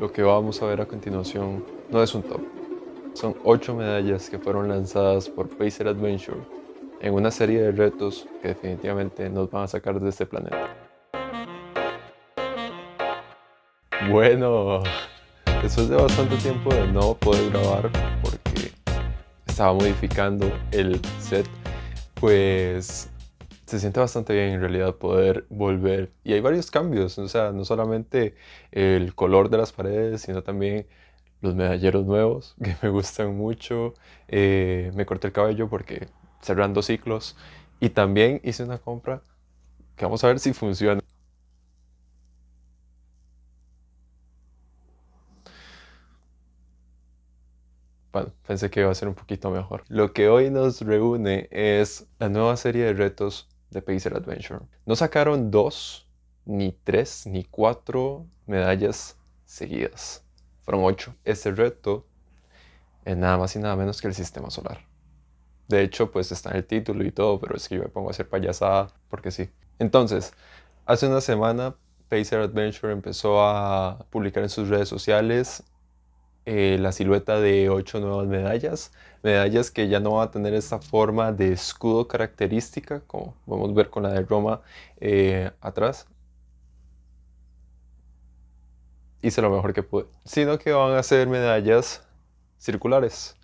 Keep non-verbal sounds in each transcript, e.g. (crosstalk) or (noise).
Lo que vamos a ver a continuación no es un top. Son 8 medallas que fueron lanzadas por Pacer Adventure en una serie de retos que definitivamente nos van a sacar de este planeta. Bueno, después de bastante tiempo de no poder grabar porque estaba modificando el set, pues se siente bastante bien en realidad poder volver. Y hay varios cambios, o sea, no solamente el color de las paredes, sino también los medalleros nuevos, (laughs) que me gustan mucho. Eh, me corté el cabello porque cerrando ciclos. Y también hice una compra que vamos a ver si funciona. Bueno, pensé que iba a ser un poquito mejor. Lo que hoy nos reúne es la nueva serie de retos de Pacer Adventure. No sacaron dos, ni tres, ni cuatro medallas seguidas. Fueron ocho. Este reto es nada más y nada menos que el sistema solar. De hecho, pues está en el título y todo, pero es que yo me pongo a hacer payasada porque sí. Entonces, hace una semana Pacer Adventure empezó a publicar en sus redes sociales eh, la silueta de ocho nuevas medallas, medallas que ya no van a tener esta forma de escudo característica, como podemos ver con la de Roma eh, atrás. Hice lo mejor que pude, sino que van a ser medallas circulares,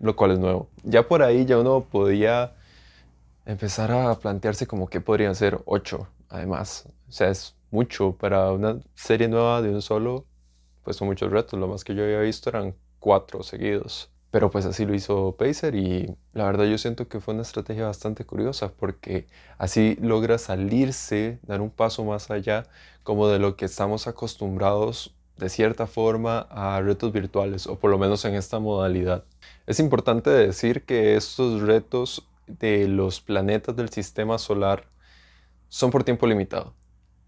lo cual es nuevo. Ya por ahí ya uno podía empezar a plantearse como que podrían ser ocho, además. O sea, es mucho para una serie nueva de un solo son muchos retos. Lo más que yo había visto eran cuatro seguidos. Pero pues así lo hizo Pacer y la verdad yo siento que fue una estrategia bastante curiosa porque así logra salirse, dar un paso más allá como de lo que estamos acostumbrados de cierta forma a retos virtuales o por lo menos en esta modalidad. Es importante decir que estos retos de los planetas del sistema solar son por tiempo limitado.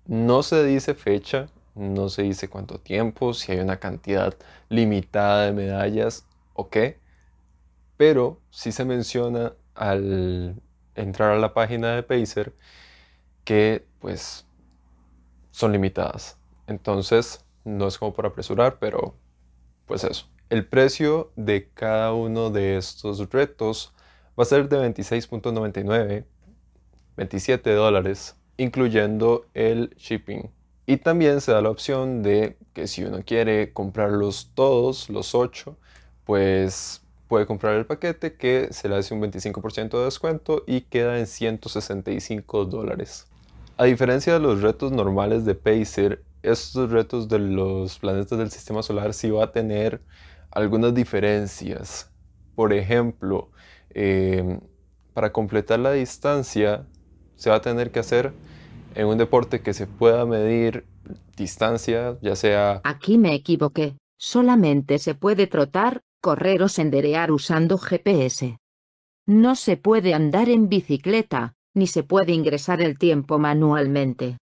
No se dice fecha no se dice cuánto tiempo, si hay una cantidad limitada de medallas o qué, pero sí se menciona al entrar a la página de Pacer que pues son limitadas. Entonces, no es como para apresurar, pero pues eso. El precio de cada uno de estos retos va a ser de 26.99, 27 dólares, incluyendo el shipping. Y también se da la opción de que si uno quiere comprarlos todos, los 8, pues puede comprar el paquete que se le hace un 25% de descuento y queda en 165 dólares. A diferencia de los retos normales de Pacer, estos retos de los planetas del sistema solar sí va a tener algunas diferencias. Por ejemplo, eh, para completar la distancia se va a tener que hacer en un deporte que se pueda medir distancia, ya sea... Aquí me equivoqué. Solamente se puede trotar, correr o senderear usando GPS. No se puede andar en bicicleta, ni se puede ingresar el tiempo manualmente.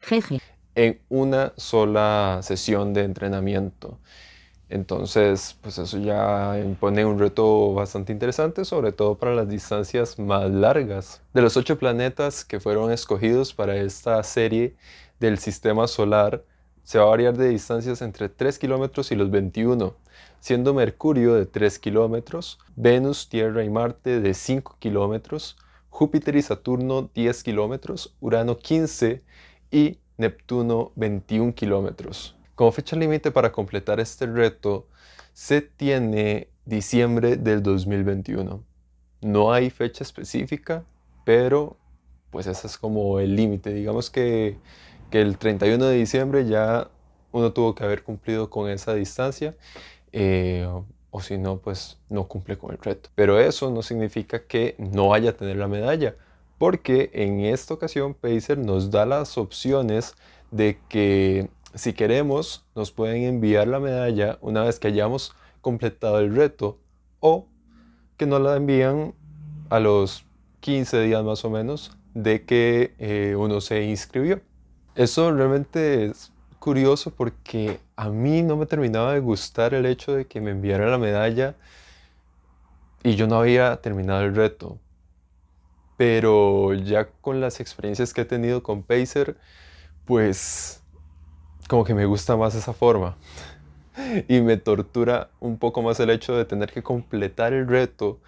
Jeje. En una sola sesión de entrenamiento. Entonces, pues eso ya impone un reto bastante interesante, sobre todo para las distancias más largas. De los ocho planetas que fueron escogidos para esta serie del sistema solar, se va a variar de distancias entre 3 kilómetros y los 21, siendo Mercurio de 3 kilómetros, Venus, Tierra y Marte de 5 kilómetros, Júpiter y Saturno 10 kilómetros, Urano 15 y Neptuno 21 kilómetros. Como fecha límite para completar este reto se tiene diciembre del 2021. No hay fecha específica, pero pues ese es como el límite. Digamos que, el 31 de diciembre ya uno tuvo que haber cumplido con esa distancia. Eh, o si no, pues no cumple con el reto. Pero eso no significa que no vaya a tener la medalla, porque en esta ocasión Pacer nos da las opciones de que si queremos, nos pueden enviar la medalla una vez que hayamos completado el reto o que nos la envían a los 15 días más o menos de que eh, uno se inscribió. Eso realmente es curioso porque a mí no me terminaba de gustar el hecho de que me enviara la medalla y yo no había terminado el reto. Pero ya con las experiencias que he tenido con Pacer, pues como que me gusta más esa forma. Y me tortura un poco más el hecho de tener que completar el reto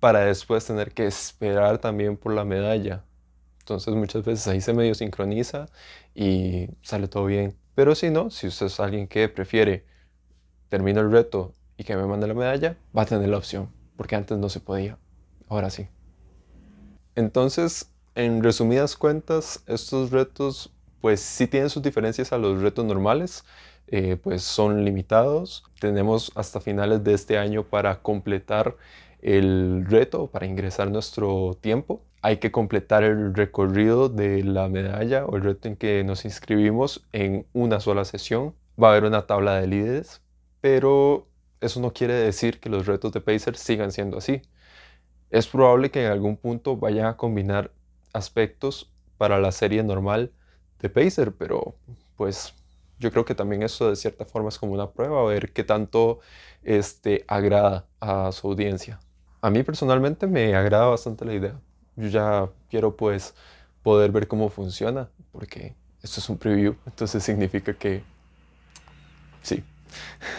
para después tener que esperar también por la medalla. Entonces muchas veces ahí se medio sincroniza y sale todo bien. Pero si no, si usted es alguien que prefiere termina el reto y que me mande la medalla, va a tener la opción, porque antes no se podía. Ahora sí. Entonces, en resumidas cuentas, estos retos pues sí tienen sus diferencias a los retos normales, eh, pues son limitados. Tenemos hasta finales de este año para completar el reto, para ingresar nuestro tiempo. Hay que completar el recorrido de la medalla o el reto en que nos inscribimos en una sola sesión. Va a haber una tabla de líderes, pero eso no quiere decir que los retos de Pacer sigan siendo así. Es probable que en algún punto vayan a combinar aspectos para la serie normal de Pacer, pero pues yo creo que también eso de cierta forma es como una prueba, a ver qué tanto este, agrada a su audiencia. A mí personalmente me agrada bastante la idea. Yo ya quiero pues poder ver cómo funciona, porque esto es un preview, entonces significa que sí.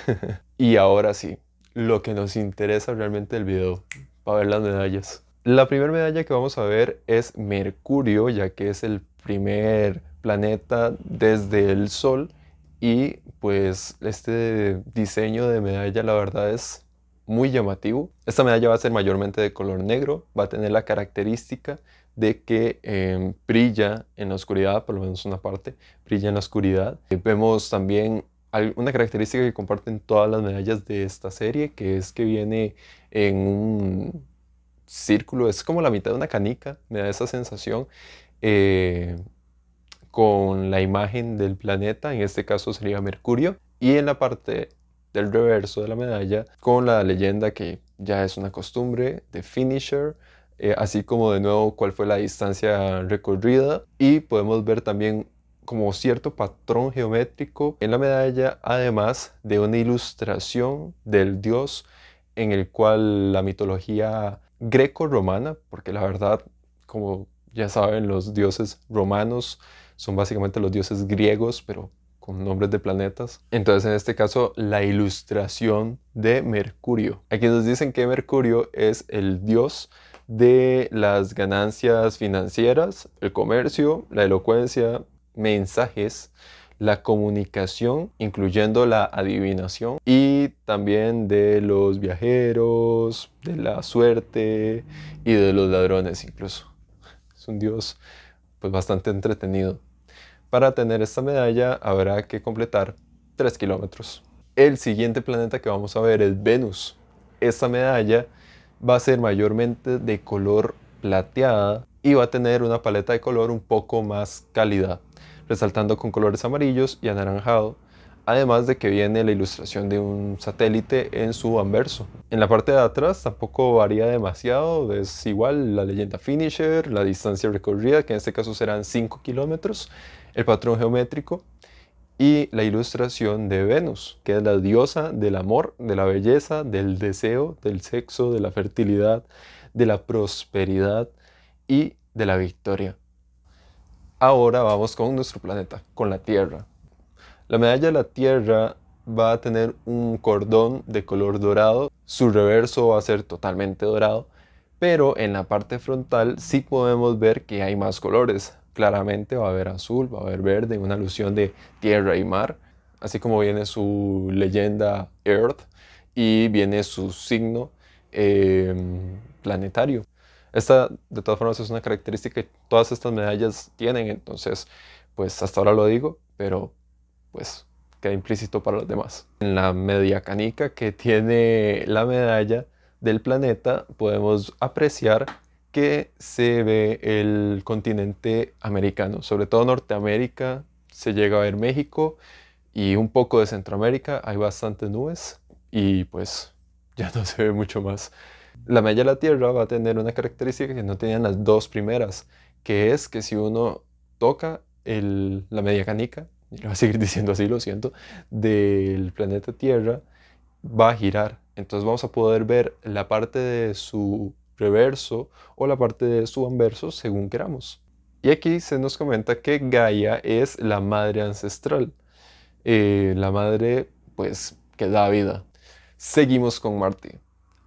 (laughs) y ahora sí, lo que nos interesa realmente el video, para ver las medallas. La primera medalla que vamos a ver es Mercurio, ya que es el primer planeta desde el Sol y pues este diseño de medalla la verdad es muy llamativo. Esta medalla va a ser mayormente de color negro, va a tener la característica de que em, brilla en la oscuridad, por lo menos una parte, brilla en la oscuridad. vemos también una característica que comparten todas las medallas de esta serie, que es que viene en un círculo, es como la mitad de una canica, me da esa sensación. Eh, con la imagen del planeta, en este caso sería Mercurio, y en la parte del reverso de la medalla con la leyenda que ya es una costumbre de Finisher, eh, así como de nuevo cuál fue la distancia recorrida y podemos ver también como cierto patrón geométrico en la medalla, además de una ilustración del dios en el cual la mitología greco-romana, porque la verdad, como ya saben, los dioses romanos son básicamente los dioses griegos, pero con nombres de planetas. Entonces, en este caso, la ilustración de Mercurio. Aquí nos dicen que Mercurio es el dios de las ganancias financieras, el comercio, la elocuencia, mensajes, la comunicación, incluyendo la adivinación, y también de los viajeros, de la suerte y de los ladrones incluso. Es un dios pues bastante entretenido. Para tener esta medalla habrá que completar 3 kilómetros. El siguiente planeta que vamos a ver es Venus. Esta medalla va a ser mayormente de color plateada y va a tener una paleta de color un poco más cálida, resaltando con colores amarillos y anaranjado además de que viene la ilustración de un satélite en su anverso. En la parte de atrás tampoco varía demasiado, es igual la leyenda finisher, la distancia recorrida, que en este caso serán 5 kilómetros, el patrón geométrico y la ilustración de Venus, que es la diosa del amor, de la belleza, del deseo, del sexo, de la fertilidad, de la prosperidad y de la victoria. Ahora vamos con nuestro planeta, con la Tierra. La medalla de la Tierra va a tener un cordón de color dorado, su reverso va a ser totalmente dorado, pero en la parte frontal sí podemos ver que hay más colores. Claramente va a haber azul, va a haber verde, una alusión de tierra y mar, así como viene su leyenda Earth y viene su signo em, planetario. Esta, de todas formas, es una característica que todas estas medallas tienen, entonces, pues hasta ahora lo digo, pero pues queda implícito para los demás. En la media canica que tiene la medalla del planeta podemos apreciar que se ve el continente americano, sobre todo Norteamérica, se llega a ver México y un poco de Centroamérica, hay bastantes nubes y pues (laughs) ya no se ve mucho más. La medalla de la Tierra va a tener una característica que no tenían las dos primeras, que es que si uno toca la media canica, y lo voy a seguir diciendo así, lo siento, del planeta Tierra va a girar. Entonces vamos a poder ver la parte de su reverso o la parte de su anverso según queramos. Y aquí se nos comenta que Gaia es la madre ancestral, eh, la madre pues que da vida. Seguimos con Marte.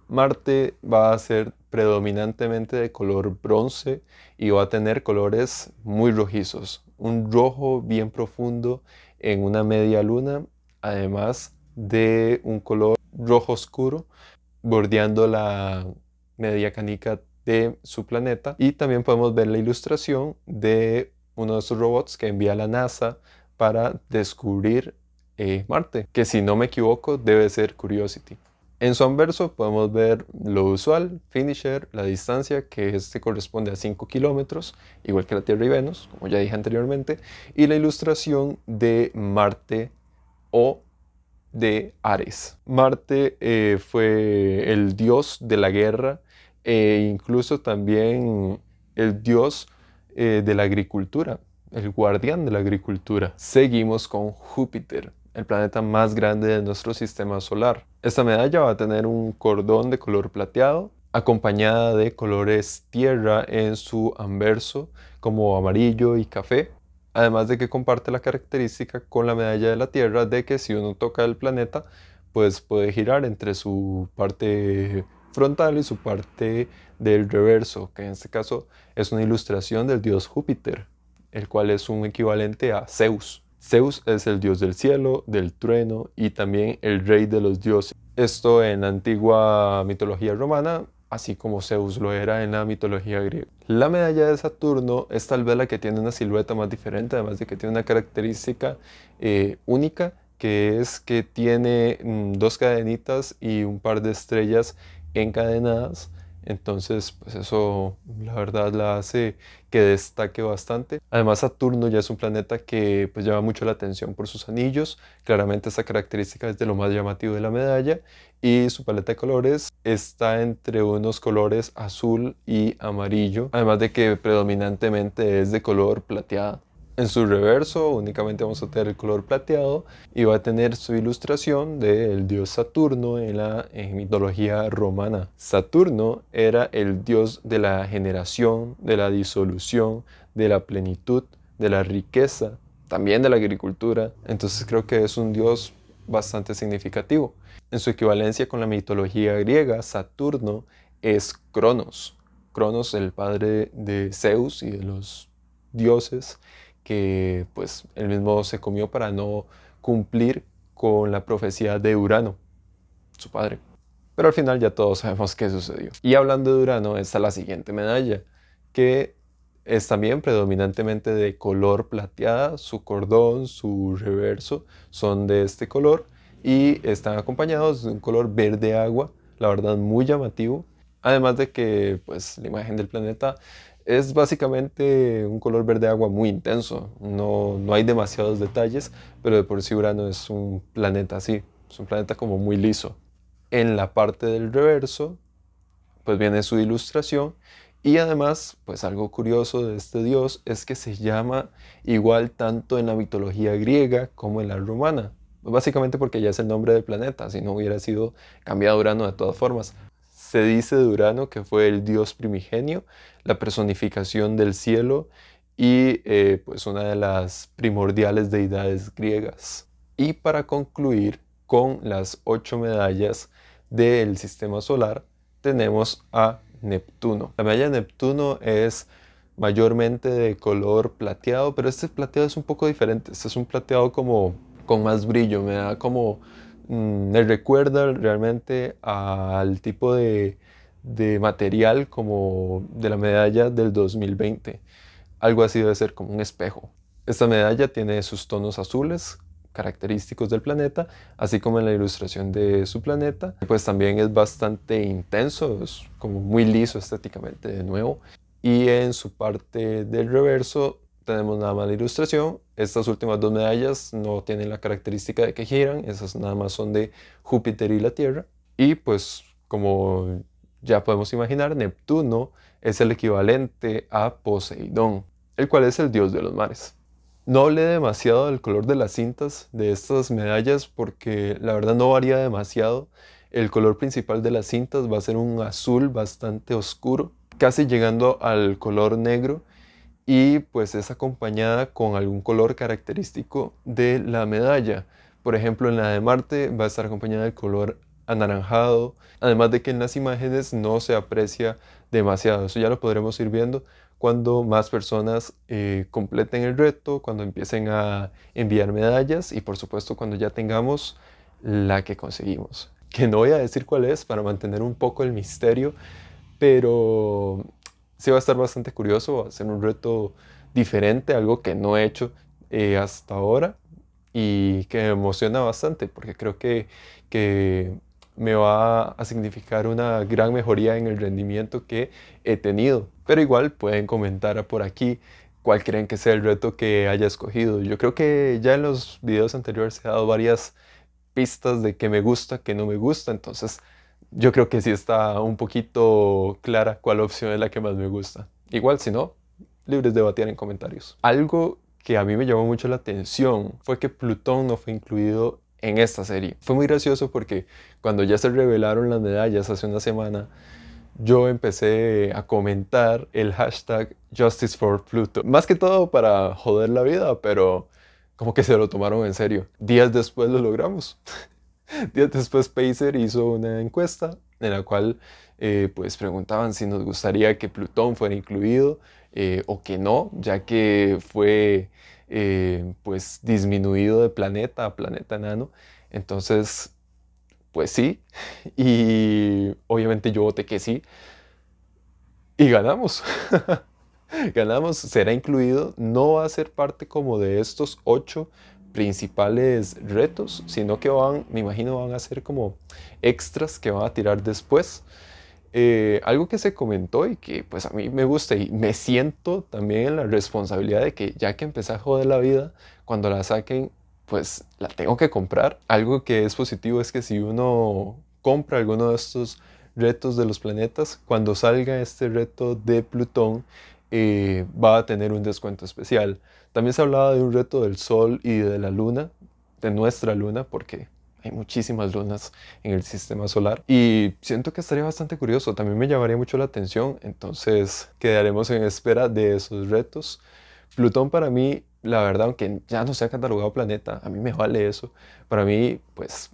Marte va a ser predominantemente de color bronce y va a tener colores muy rojizos, un rojo bien profundo en una media luna, además de un color rojo oscuro bordeando la media canica de su planeta. Y también podemos ver la ilustración de uno de esos robots que envía la NASA para descubrir eh, Marte, que si no me equivoco debe ser Curiosity. En su anverso podemos ver lo usual, finisher, la distancia, que este corresponde a 5 kilómetros, igual que la Tierra y Venus, como ya dije anteriormente, y la ilustración de Marte o de Ares. Marte eh, fue el dios de la guerra e incluso también el dios eh, de la agricultura, el guardián de la agricultura. Seguimos con Júpiter el planeta más grande de nuestro sistema solar. Esta medalla va a tener un cordón de color plateado acompañada de colores tierra en su anverso como amarillo y café, además de que comparte la característica con la medalla de la Tierra de que si uno toca el planeta, pues puede girar entre su parte frontal y su parte del reverso, que en este caso es una ilustración del dios Júpiter, el cual es un equivalente a Zeus. Zeus es el dios del cielo, del trueno y también el rey de los dioses. Esto en la antigua mitología romana, así como Zeus lo era en la mitología griega. La medalla de Saturno es tal vez la que tiene una silueta más diferente, además de que tiene una característica eh, única, que es que tiene mm, dos cadenitas y un par de estrellas encadenadas entonces, pues eso la verdad la hace que destaque bastante. Además, Saturno ya es un planeta que pues llama mucho la atención por sus anillos. Claramente esa característica es de lo más llamativo de la medalla y su paleta de colores está entre unos colores azul y amarillo, además de que predominantemente es de color plateado. En su reverso únicamente vamos a tener el color plateado y va a tener su ilustración del dios Saturno en la mitología romana. Saturno era el dios de la generación, de la disolución, de la plenitud, de la riqueza, también de la agricultura. Entonces creo que es un dios bastante significativo. En su equivalencia con la mitología griega, Saturno es Cronos. Cronos, el padre de Zeus y de los dioses que pues él mismo se comió para no cumplir con la profecía de Urano, su padre. Pero al final ya todos sabemos qué sucedió. Y hablando de Urano, está la siguiente medalla, que es también predominantemente de color plateada, su cordón, su reverso son de este color y están acompañados de un color verde agua, la verdad muy llamativo. Además de que pues, la imagen del planeta es básicamente un color verde agua muy intenso. No, no hay demasiados detalles, pero de por sí Urano es un planeta así. Es un planeta como muy liso. En la parte del reverso, pues viene su ilustración. Y además, pues algo curioso de este dios es que se llama igual tanto en la mitología griega como en la romana. Básicamente porque ya es el nombre del planeta, si no hubiera sido cambiado Urano de todas formas. Se dice de Urano que fue el dios primigenio, la personificación del cielo y eh, pues una de las primordiales deidades griegas. Y para concluir con las ocho medallas del sistema solar, tenemos a Neptuno. La medalla de Neptuno es mayormente de color plateado, pero este plateado es un poco diferente. Este es un plateado como con más brillo, me da como me mm, recuerda realmente al tipo de, material como de la medalla del 2020. Algo así debe ser como un espejo. Esta medalla tiene sus tonos azules característicos del planeta, así como en la ilustración de su planeta. Pues también es bastante intenso, es como muy liso estéticamente de nuevo. Y en su parte del reverso tenemos nada más la ilustración estas últimas dos medallas no tienen la característica de que giran, esas nada más son de Júpiter y la Tierra. Y pues como ya podemos imaginar, Neptuno es el equivalente a Poseidón, el cual es el dios de los mares. No hablé demasiado del color de las cintas de estas medallas porque la verdad no varía demasiado. El color principal de las cintas va a ser un azul bastante oscuro, casi llegando al color negro y pues es acompañada con algún color característico de la medalla. Por ejemplo, en la de Marte va a estar acompañada del color anaranjado, además de que en las imágenes no se aprecia demasiado. Eso ya lo podremos ir viendo cuando más personas eh, completen el reto, cuando empiecen a enviar medallas y por supuesto cuando ya tengamos la que conseguimos. Que no voy a decir cuál es para mantener un poco el misterio, pero sí va a estar bastante curioso, va a ser un reto diferente, algo que no he hecho eh, hasta ahora y que me emociona bastante porque creo que, que me va a significar una gran mejoría en el rendimiento que he tenido. Pero igual pueden comentar por aquí cuál creen que sea el reto que haya escogido. Yo creo que ya en los videos anteriores he dado varias pistas de que me gusta, que no me gusta, entonces yo creo que sí está un poquito clara cuál opción es la que más me gusta. Igual, si no, libres de batir en comentarios. Algo que a mí me llamó mucho la atención fue que Plutón no fue incluido en esta serie. Fue muy gracioso porque cuando ya se revelaron las medallas hace una semana, yo empecé a comentar el hashtag Justice for Pluto. Más que todo para joder la vida, pero como que se lo tomaron en serio. Días después lo logramos. (laughs) (laughs) Días después Pacer hizo una encuesta en la cual eh, pues preguntaban si nos gustaría que Plutón fuera incluido eh, o que no, ya que fue eh, pues disminuido de planeta a planeta nano. Entonces, pues sí, y obviamente yo voté que sí y ganamos. (laughs) ganamos, será incluido, no va a ser parte como de estos ocho principales retos, sino que van, me imagino, van a ser como extras que van a tirar después. Eh, algo que se comentó y que pues a mí me gusta y me siento también la responsabilidad de que ya que empecé a joder la vida, cuando la saquen, pues la tengo que comprar. Algo que es positivo es que si uno compra alguno de estos retos de los planetas, cuando salga este reto de Plutón, eh, va a tener un descuento especial. También se hablaba de un reto del Sol y de la Luna, de nuestra Luna, porque hay muchísimas lunas en el sistema solar y siento que estaría bastante curioso, también me llamaría mucho la atención, entonces quedaremos en espera de esos retos. Plutón para mí, la verdad, aunque ya no sea catalogado planeta, a mí me vale eso. Para mí, pues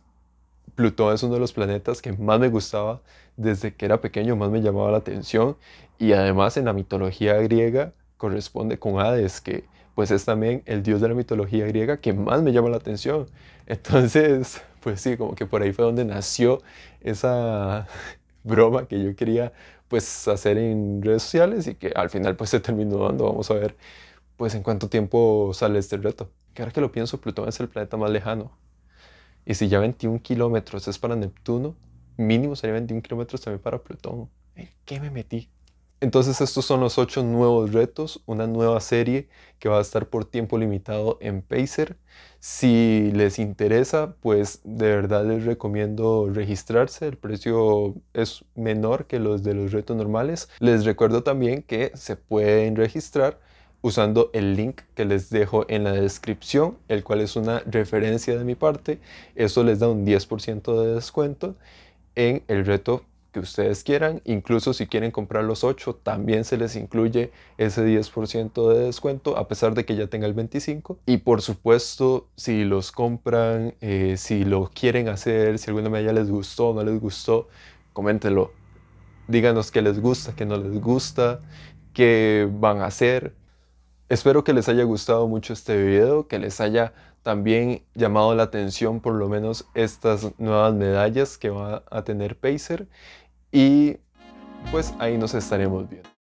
Plutón es uno de los planetas que más me gustaba desde que era pequeño, más me llamaba la atención. Y además en la mitología griega corresponde con Hades, que pues es también el dios de la mitología griega que más me llama la atención. (laughs) Entonces, pues sí, como que por ahí fue donde nació esa (laughs) broma que yo quería pues hacer en redes sociales y que al final pues se terminó dando. Vamos a ver pues en cuánto tiempo sale este reto. Claro que lo pienso, Plutón es el planeta más lejano. Y si ya 21 kilómetros es para Neptuno, mínimo sería 21 kilómetros también para Plutón. ¿En qué me metí? Entonces estos son los 8 nuevos retos, una nueva serie que va a estar por tiempo limitado en Pacer. Si les interesa, pues de verdad les recomiendo registrarse, el precio es menor que los de los retos normales. Les recuerdo también que se pueden registrar usando el link que les dejo en la descripción, el cual es una referencia de mi parte. Eso les da un 10% de descuento en el reto que ustedes quieran. Incluso si quieren comprar los 8, también se les incluye ese 10% de descuento, a pesar de que ya tenga el 25. Y por supuesto, si los compran, eh, si lo quieren hacer, si alguna ya les gustó o no les gustó, coméntenlo. Díganos qué les gusta, qué no les gusta, qué van a hacer, Espero que les haya gustado mucho este video, que les haya también llamado la atención por lo menos estas nuevas medallas que va a tener Pacer y pues ahí nos estaremos viendo.